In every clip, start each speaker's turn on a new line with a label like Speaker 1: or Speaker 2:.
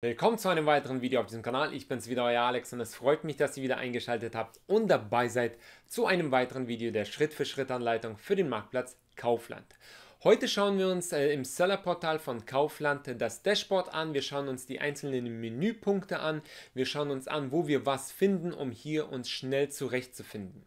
Speaker 1: Willkommen zu einem weiteren Video auf diesem Kanal. Ich bin's wieder, euer Alex und es freut mich, dass ihr wieder eingeschaltet habt und dabei seid zu einem weiteren Video der Schritt-für-Schritt-Anleitung für den Marktplatz Kaufland. Heute schauen wir uns äh, im Seller-Portal von Kaufland das Dashboard an. Wir schauen uns die einzelnen Menüpunkte an. Wir schauen uns an, wo wir was finden, um hier uns schnell zurechtzufinden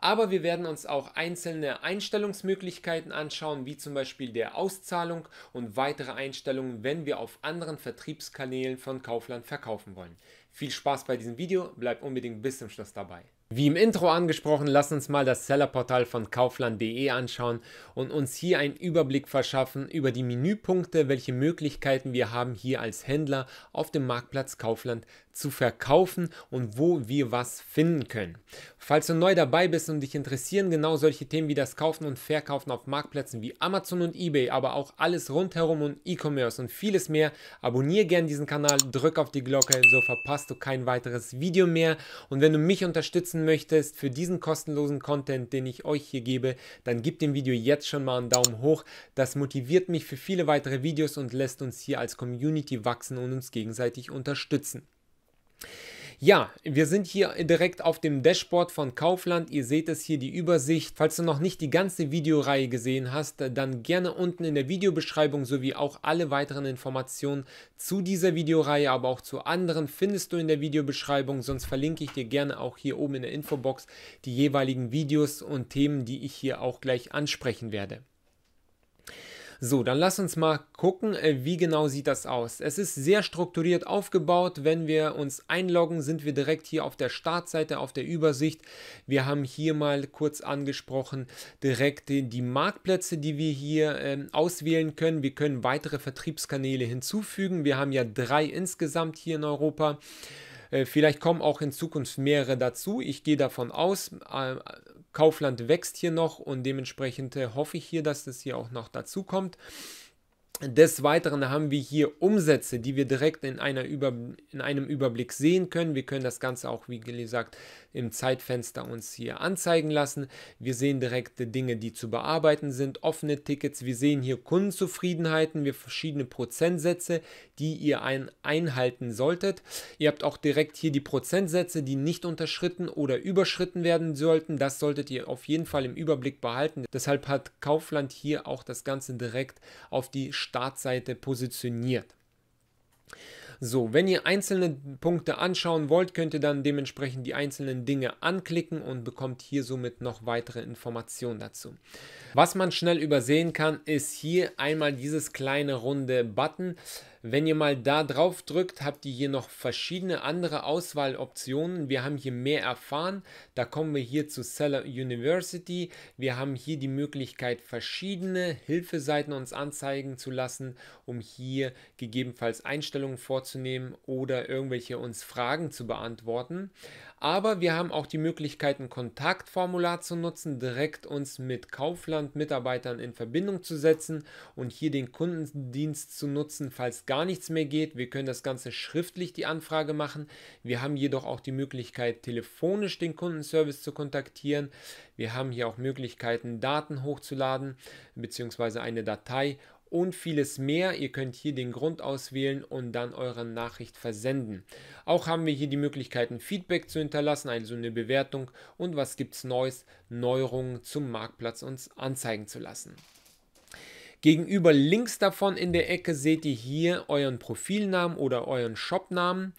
Speaker 1: aber wir werden uns auch einzelne Einstellungsmöglichkeiten anschauen, wie zum Beispiel der Auszahlung und weitere Einstellungen, wenn wir auf anderen Vertriebskanälen von Kaufland verkaufen wollen. Viel Spaß bei diesem Video, bleibt unbedingt bis zum Schluss dabei. Wie im Intro angesprochen, lass uns mal das Sellerportal von Kaufland.de anschauen und uns hier einen Überblick verschaffen über die Menüpunkte, welche Möglichkeiten wir haben, hier als Händler auf dem Marktplatz Kaufland zu verkaufen und wo wir was finden können. Falls du neu dabei bist und dich interessieren genau solche Themen wie das Kaufen und Verkaufen auf Marktplätzen wie Amazon und eBay, aber auch alles rundherum und E-Commerce und vieles mehr, abonniere gerne diesen Kanal, drück auf die Glocke, so verpasst du kein weiteres Video mehr und wenn du mich unterstützen unterstützen möchtest für diesen kostenlosen Content, den ich euch hier gebe, dann gib dem Video jetzt schon mal einen Daumen hoch. Das motiviert mich für viele weitere Videos und lässt uns hier als Community wachsen und uns gegenseitig unterstützen. Ja, wir sind hier direkt auf dem Dashboard von Kaufland. Ihr seht es hier, die Übersicht. Falls du noch nicht die ganze Videoreihe gesehen hast, dann gerne unten in der Videobeschreibung sowie auch alle weiteren Informationen zu dieser Videoreihe, aber auch zu anderen findest du in der Videobeschreibung. Sonst verlinke ich dir gerne auch hier oben in der Infobox die jeweiligen Videos und Themen, die ich hier auch gleich ansprechen werde. So, dann lass uns mal gucken, äh, wie genau sieht das aus. Es ist sehr strukturiert aufgebaut. Wenn wir uns einloggen, sind wir direkt hier auf der Startseite, auf der Übersicht. Wir haben hier mal kurz angesprochen, direkt die Marktplätze, die wir hier äh, auswählen können. Wir können weitere Vertriebskanäle hinzufügen. Wir haben ja drei insgesamt hier in Europa. Äh, vielleicht kommen auch in Zukunft mehrere dazu. Ich gehe davon aus, äh, Kaufland wächst hier noch und dementsprechend äh, hoffe ich hier, dass das hier auch noch dazu kommt. Des Weiteren haben wir hier Umsätze, die wir direkt in, einer Über, in einem Überblick sehen können. Wir können das Ganze auch, wie gesagt, im Zeitfenster uns hier anzeigen lassen. Wir sehen direkte Dinge, die zu bearbeiten sind, offene Tickets. Wir sehen hier Kundenzufriedenheiten, wir verschiedene Prozentsätze, die ihr ein, einhalten solltet. Ihr habt auch direkt hier die Prozentsätze, die nicht unterschritten oder überschritten werden sollten. Das solltet ihr auf jeden Fall im Überblick behalten. Deshalb hat Kaufland hier auch das Ganze direkt auf die Startseite positioniert. So, wenn ihr einzelne Punkte anschauen wollt, könnt ihr dann dementsprechend die einzelnen Dinge anklicken und bekommt hier somit noch weitere Informationen dazu. Was man schnell übersehen kann, ist hier einmal dieses kleine runde Button. Wenn ihr mal da drauf drückt, habt ihr hier noch verschiedene andere Auswahloptionen. Wir haben hier mehr erfahren. Da kommen wir hier zu Seller University. Wir haben hier die Möglichkeit, verschiedene Hilfeseiten uns anzeigen zu lassen, um hier gegebenenfalls Einstellungen vorzunehmen vorzunehmen oder irgendwelche uns Fragen zu beantworten. Aber wir haben auch die Möglichkeit, ein Kontaktformular zu nutzen, direkt uns mit Kaufland-Mitarbeitern in Verbindung zu setzen und hier den Kundendienst zu nutzen, falls gar nichts mehr geht. Wir können das Ganze schriftlich die Anfrage machen. Wir haben jedoch auch die Möglichkeit, telefonisch den Kundenservice zu kontaktieren. Wir haben hier auch Möglichkeiten, Daten hochzuladen bzw. eine Datei und vieles mehr. Ihr könnt hier den Grund auswählen und dann eure Nachricht versenden. Auch haben wir hier die Möglichkeiten, Feedback zu hinterlassen, also eine Bewertung und was gibt es Neues, Neuerungen zum Marktplatz uns anzeigen zu lassen. Gegenüber links davon in der Ecke seht ihr hier euren Profilnamen oder euren Shopnamen.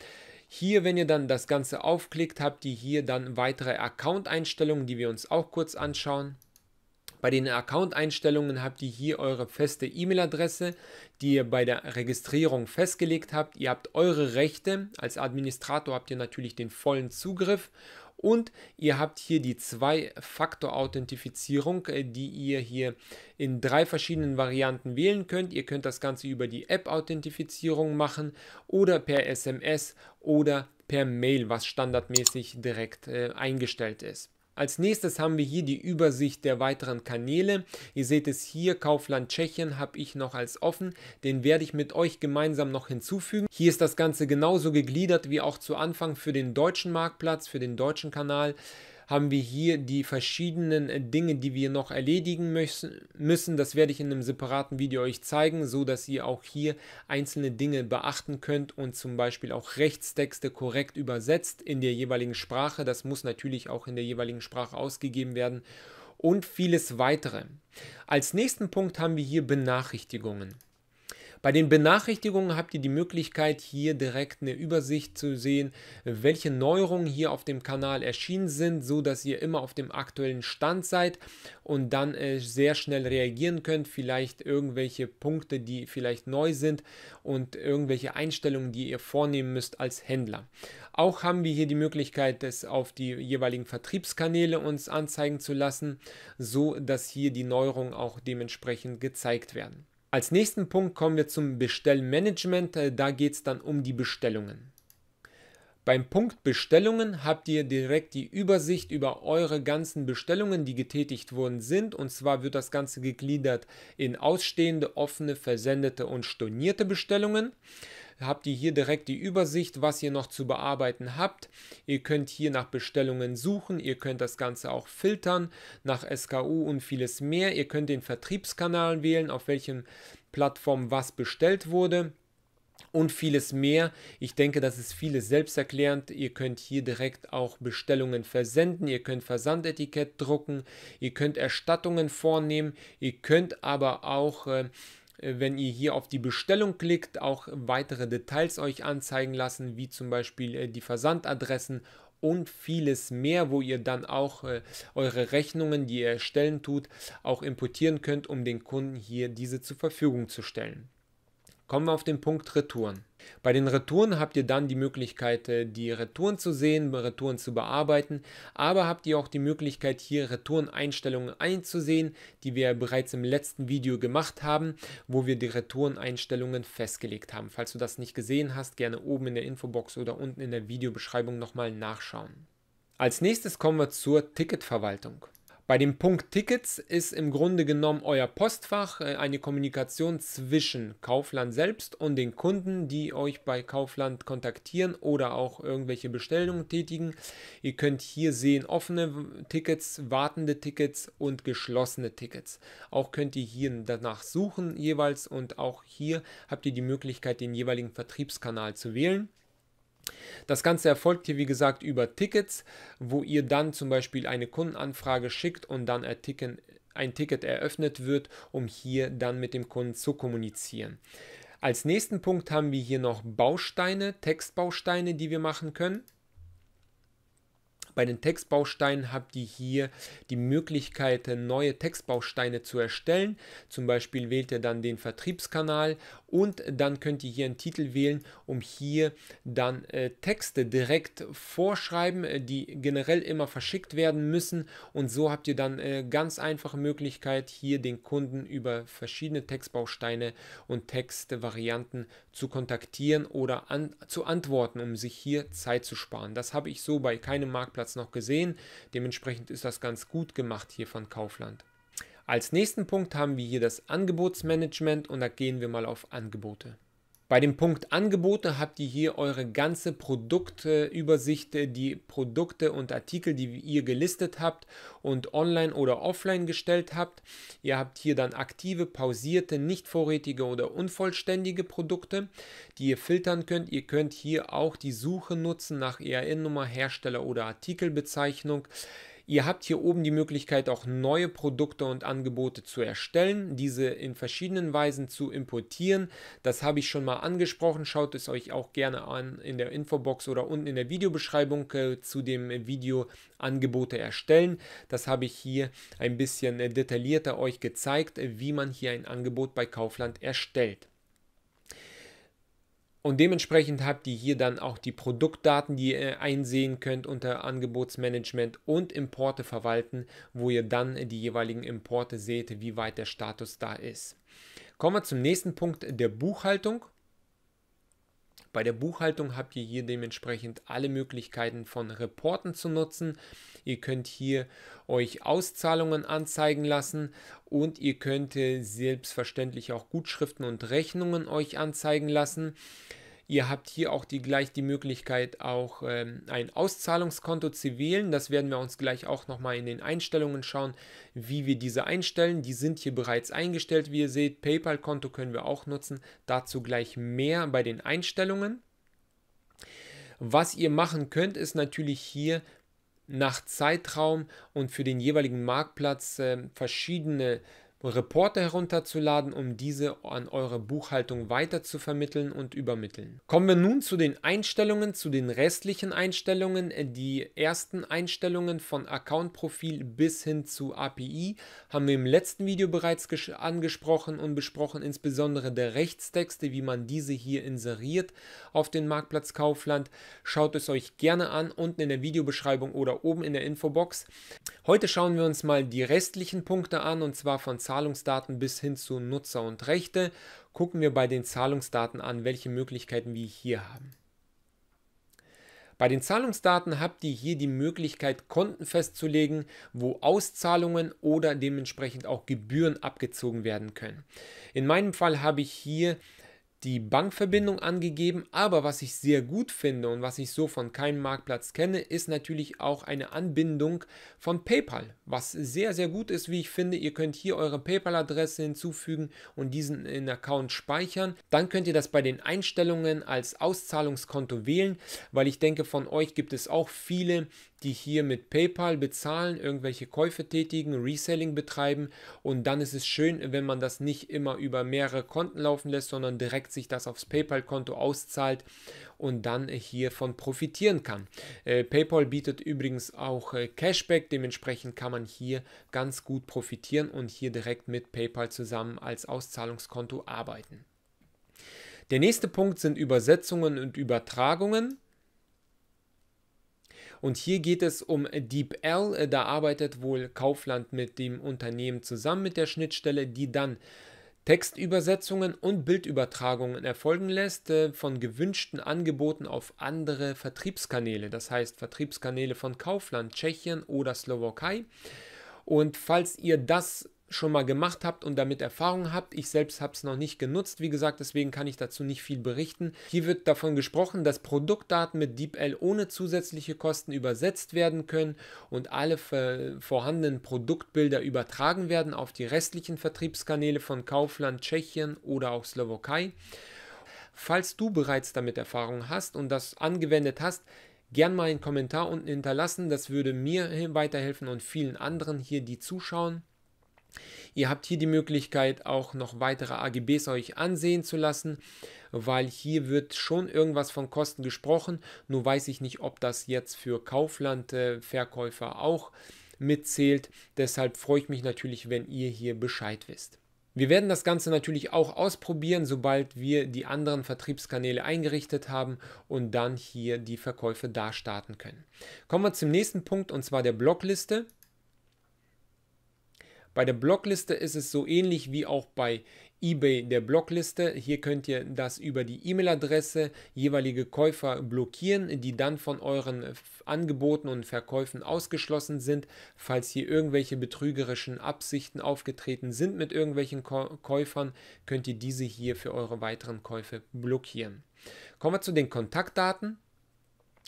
Speaker 1: Hier, wenn ihr dann das Ganze aufklickt, habt ihr hier dann weitere Account-Einstellungen, die wir uns auch kurz anschauen. Bei den Account-Einstellungen habt ihr hier eure feste E-Mail-Adresse, die ihr bei der Registrierung festgelegt habt. Ihr habt eure Rechte. Als Administrator habt ihr natürlich den vollen Zugriff und ihr habt hier die Zwei-Faktor-Authentifizierung, äh, die ihr hier in drei verschiedenen Varianten wählen könnt. Ihr könnt das Ganze über die App-Authentifizierung machen oder per SMS oder per Mail, was standardmäßig direkt äh, eingestellt ist. Als nächstes haben wir hier die Übersicht der weiteren Kanäle. Ihr seht es hier, Kaufland Tschechien habe ich noch als offen. Den werde ich mit euch gemeinsam noch hinzufügen. Hier ist das Ganze genauso gegliedert wie auch zu Anfang für den deutschen Marktplatz, für den deutschen Kanal haben wir hier die verschiedenen äh, Dinge, die wir noch erledigen müssen. Das werde ich in einem separaten Video euch zeigen, so dass ihr auch hier einzelne Dinge beachten könnt und zum Beispiel auch Rechtstexte korrekt übersetzt in der jeweiligen Sprache. Das muss natürlich auch in der jeweiligen Sprache ausgegeben werden und vieles weitere. Als nächsten Punkt haben wir hier Benachrichtigungen. Bei den Benachrichtigungen habt ihr die Möglichkeit, hier direkt eine Übersicht zu sehen, welche Neuerungen hier auf dem Kanal erschienen sind, so dass ihr immer auf dem aktuellen Stand seid und dann äh, sehr schnell reagieren könnt. Vielleicht irgendwelche Punkte, die vielleicht neu sind und irgendwelche Einstellungen, die ihr vornehmen müsst als Händler. Auch haben wir hier die Möglichkeit, das auf die jeweiligen Vertriebskanäle uns anzeigen zu lassen, so dass hier die Neuerungen auch dementsprechend gezeigt werden. Als nächsten Punkt kommen wir zum Bestellmanagement. Äh, da geht es dann um die Bestellungen. Beim Punkt Bestellungen habt ihr direkt die Übersicht über eure ganzen Bestellungen, die getätigt worden sind. Und zwar wird das Ganze gegliedert in ausstehende, offene, versendete und stornierte Bestellungen habt ihr hier direkt die Übersicht, was ihr noch zu bearbeiten habt. Ihr könnt hier nach Bestellungen suchen, ihr könnt das Ganze auch filtern nach SKU und vieles mehr. Ihr könnt den Vertriebskanal wählen, auf welchem Plattform was bestellt wurde und vieles mehr. Ich denke, das ist vieles selbsterklärend. Ihr könnt hier direkt auch Bestellungen versenden, ihr könnt Versandetikett drucken, ihr könnt Erstattungen vornehmen, ihr könnt aber auch äh, äh, wenn ihr hier auf die Bestellung klickt, auch weitere Details euch anzeigen lassen, wie zum Beispiel äh, die Versandadressen und vieles mehr, wo ihr dann auch äh, eure Rechnungen, die ihr erstellen tut, auch importieren könnt, um den Kunden hier diese zur Verfügung zu stellen. Kommen wir auf den Punkt Retouren. Bei den Retouren habt ihr dann die Möglichkeit, äh, die Retouren zu sehen, Retouren zu bearbeiten, aber habt ihr auch die Möglichkeit, hier Retoureneinstellungen einzusehen, die wir bereits im letzten Video gemacht haben, wo wir die Retoureneinstellungen festgelegt haben. Falls du das nicht gesehen hast, gerne oben in der Infobox oder unten in der Videobeschreibung nochmal nachschauen. Als nächstes kommen wir zur Ticketverwaltung. Bei dem Punkt Tickets ist im Grunde genommen euer Postfach äh, eine Kommunikation zwischen Kaufland selbst und den Kunden, die euch bei Kaufland kontaktieren oder auch irgendwelche Bestellungen tätigen. Ihr könnt hier sehen offene Tickets, wartende Tickets und geschlossene Tickets. Auch könnt ihr hier danach suchen jeweils und auch hier habt ihr die Möglichkeit, den jeweiligen Vertriebskanal zu wählen. Das Ganze erfolgt hier wie gesagt über Tickets, wo ihr dann zum Beispiel eine Kundenanfrage schickt und dann ein Ticket eröffnet wird, um hier dann mit dem Kunden zu kommunizieren. Als nächsten Punkt haben wir hier noch Bausteine, Textbausteine, die wir machen können. Bei den Textbausteinen habt ihr hier die Möglichkeit, neue Textbausteine zu erstellen. Zum Beispiel wählt ihr dann den Vertriebskanal und dann könnt ihr hier einen Titel wählen, um hier dann äh, Texte direkt vorschreiben, äh, die generell immer verschickt werden müssen und so habt ihr dann äh, ganz einfache Möglichkeit, hier den Kunden über verschiedene Textbausteine und Textvarianten zu kontaktieren oder an, zu antworten, um sich hier Zeit zu sparen. Das habe ich so bei keinem Marktplatz noch gesehen. Dementsprechend ist das ganz gut gemacht hier von Kaufland. Als nächsten Punkt haben wir hier das Angebotsmanagement und da gehen wir mal auf Angebote. Bei dem Punkt Angebote habt ihr hier eure ganze Produktübersicht, die Produkte und Artikel, die ihr gelistet habt und online oder offline gestellt habt. Ihr habt hier dann aktive, pausierte, nicht vorrätige oder unvollständige Produkte, die ihr filtern könnt. Ihr könnt hier auch die Suche nutzen nach ERN-Nummer, Hersteller oder Artikelbezeichnung. Ihr habt hier oben die Möglichkeit, auch neue Produkte und Angebote zu erstellen, diese in verschiedenen Weisen zu importieren. Das habe ich schon mal angesprochen. Schaut es euch auch gerne an in der Infobox oder unten in der Videobeschreibung äh, zu dem Video Angebote erstellen. Das habe ich hier ein bisschen äh, detaillierter euch gezeigt, äh, wie man hier ein Angebot bei Kaufland erstellt. Und dementsprechend habt ihr hier dann auch die Produktdaten, die ihr äh, einsehen könnt unter Angebotsmanagement und Importe verwalten, wo ihr dann die jeweiligen Importe seht, wie weit der Status da ist. Kommen wir zum nächsten Punkt der Buchhaltung. Bei der Buchhaltung habt ihr hier dementsprechend alle Möglichkeiten von Reporten zu nutzen. Ihr könnt hier euch Auszahlungen anzeigen lassen und ihr könnt selbstverständlich auch Gutschriften und Rechnungen euch anzeigen lassen. Ihr habt hier auch die, gleich die Möglichkeit, auch ähm, ein Auszahlungskonto zu wählen. Das werden wir uns gleich auch nochmal in den Einstellungen schauen, wie wir diese einstellen. Die sind hier bereits eingestellt, wie ihr seht. PayPal-Konto können wir auch nutzen. Dazu gleich mehr bei den Einstellungen. Was ihr machen könnt, ist natürlich hier nach Zeitraum und für den jeweiligen Marktplatz äh, verschiedene Reporter herunterzuladen, um diese an eure Buchhaltung weiter zu vermitteln und übermitteln. Kommen wir nun zu den Einstellungen, zu den restlichen Einstellungen. Äh, die ersten Einstellungen von Account-Profil bis hin zu API haben wir im letzten Video bereits angesprochen und besprochen, insbesondere der Rechtstexte, wie man diese hier inseriert auf den Marktplatz Kaufland. Schaut es euch gerne an, unten in der Videobeschreibung oder oben in der Infobox. Heute schauen wir uns mal die restlichen Punkte an und zwar von Zahlungsdaten bis hin zu Nutzer und Rechte, gucken wir bei den Zahlungsdaten an, welche Möglichkeiten wir hier haben. Bei den Zahlungsdaten habt ihr hier die Möglichkeit, Konten festzulegen, wo Auszahlungen oder dementsprechend auch Gebühren abgezogen werden können. In meinem Fall habe ich hier die Bankverbindung angegeben, aber was ich sehr gut finde und was ich so von keinem Marktplatz kenne, ist natürlich auch eine Anbindung von PayPal, was sehr, sehr gut ist, wie ich finde. Ihr könnt hier eure PayPal-Adresse hinzufügen und diesen in Account speichern. Dann könnt ihr das bei den Einstellungen als Auszahlungskonto wählen, weil ich denke, von euch gibt es auch viele, die hier mit PayPal bezahlen, irgendwelche Käufe tätigen, Reselling betreiben und dann ist es schön, wenn man das nicht immer über mehrere Konten laufen lässt, sondern direkt direkt sich das aufs PayPal-Konto auszahlt und dann hiervon profitieren kann. Äh, PayPal bietet übrigens auch äh, Cashback, dementsprechend kann man hier ganz gut profitieren und hier direkt mit PayPal zusammen als Auszahlungskonto arbeiten. Der nächste Punkt sind Übersetzungen und Übertragungen. Und hier geht es um DeepL. Äh, da arbeitet wohl Kaufland mit dem Unternehmen zusammen mit der Schnittstelle, die dann Textübersetzungen und Bildübertragungen erfolgen lässt äh, von gewünschten Angeboten auf andere Vertriebskanäle, das heißt Vertriebskanäle von Kaufland, Tschechien oder Slowakei. Und falls ihr das schon mal gemacht habt und damit Erfahrung habt. Ich selbst habe es noch nicht genutzt, wie gesagt, deswegen kann ich dazu nicht viel berichten. Hier wird davon gesprochen, dass Produktdaten mit DeepL ohne zusätzliche Kosten übersetzt werden können und alle vorhandenen Produktbilder übertragen werden auf die restlichen Vertriebskanäle von Kaufland, Tschechien oder auch Slowakei. Falls du bereits damit Erfahrung hast und das angewendet hast, gern mal einen Kommentar unten hinterlassen. Das würde mir weiterhelfen und vielen anderen hier, die zuschauen. Ihr habt hier die Möglichkeit auch noch weitere AGBs euch ansehen zu lassen, weil hier wird schon irgendwas von Kosten gesprochen, nur weiß ich nicht, ob das jetzt für Kauflandverkäufer auch mitzählt. Deshalb freue ich mich natürlich, wenn ihr hier Bescheid wisst. Wir werden das Ganze natürlich auch ausprobieren, sobald wir die anderen Vertriebskanäle eingerichtet haben und dann hier die Verkäufe da starten können. Kommen wir zum nächsten Punkt und zwar der Blockliste. Bei der Blockliste ist es so ähnlich wie auch bei eBay der Blockliste. Hier könnt ihr das über die E-Mail-Adresse jeweilige Käufer blockieren, die dann von euren Angeboten und Verkäufen ausgeschlossen sind. Falls hier irgendwelche betrügerischen Absichten aufgetreten sind mit irgendwelchen Käufern, könnt ihr diese hier für eure weiteren Käufe blockieren. Kommen wir zu den Kontaktdaten.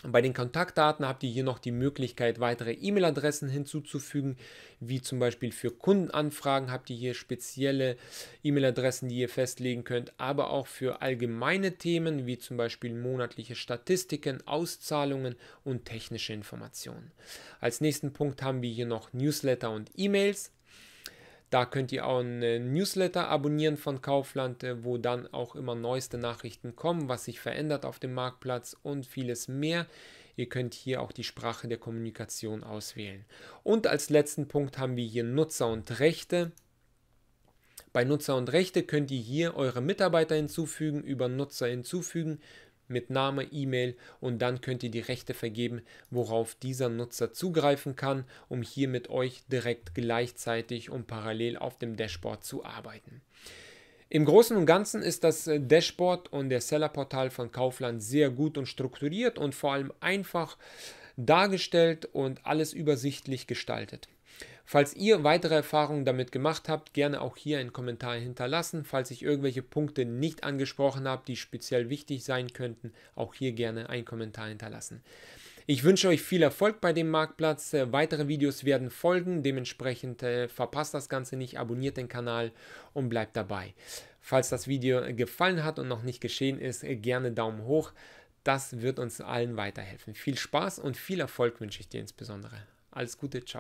Speaker 1: Bei den Kontaktdaten habt ihr hier noch die Möglichkeit, weitere E-Mail-Adressen hinzuzufügen, wie zum Beispiel für Kundenanfragen habt ihr hier spezielle E-Mail-Adressen, die ihr festlegen könnt, aber auch für allgemeine Themen, wie zum Beispiel monatliche Statistiken, Auszahlungen und technische Informationen. Als nächsten Punkt haben wir hier noch Newsletter und E-Mails. Da könnt ihr auch einen Newsletter abonnieren von Kaufland, äh, wo dann auch immer neueste Nachrichten kommen, was sich verändert auf dem Marktplatz und vieles mehr. Ihr könnt hier auch die Sprache der Kommunikation auswählen. Und als letzten Punkt haben wir hier Nutzer und Rechte. Bei Nutzer und Rechte könnt ihr hier eure Mitarbeiter hinzufügen, über Nutzer hinzufügen, mit Name, E-Mail und dann könnt ihr die Rechte vergeben, worauf dieser Nutzer zugreifen kann, um hier mit euch direkt gleichzeitig und parallel auf dem Dashboard zu arbeiten. Im Großen und Ganzen ist das äh, Dashboard und der Sellerportal von Kaufland sehr gut und strukturiert und vor allem einfach dargestellt und alles übersichtlich gestaltet. Falls ihr weitere Erfahrungen damit gemacht habt, gerne auch hier einen Kommentar hinterlassen. Falls ich irgendwelche Punkte nicht angesprochen habe, die speziell wichtig sein könnten, auch hier gerne einen Kommentar hinterlassen. Ich wünsche euch viel Erfolg bei dem Marktplatz. Äh, weitere Videos werden folgen. Dementsprechend äh, verpasst das Ganze nicht, abonniert den Kanal und bleibt dabei. Falls das Video gefallen hat und noch nicht geschehen ist, äh, gerne Daumen hoch. Das wird uns allen weiterhelfen. Viel Spaß und viel Erfolg wünsche ich dir insbesondere. Alles Gute, ciao.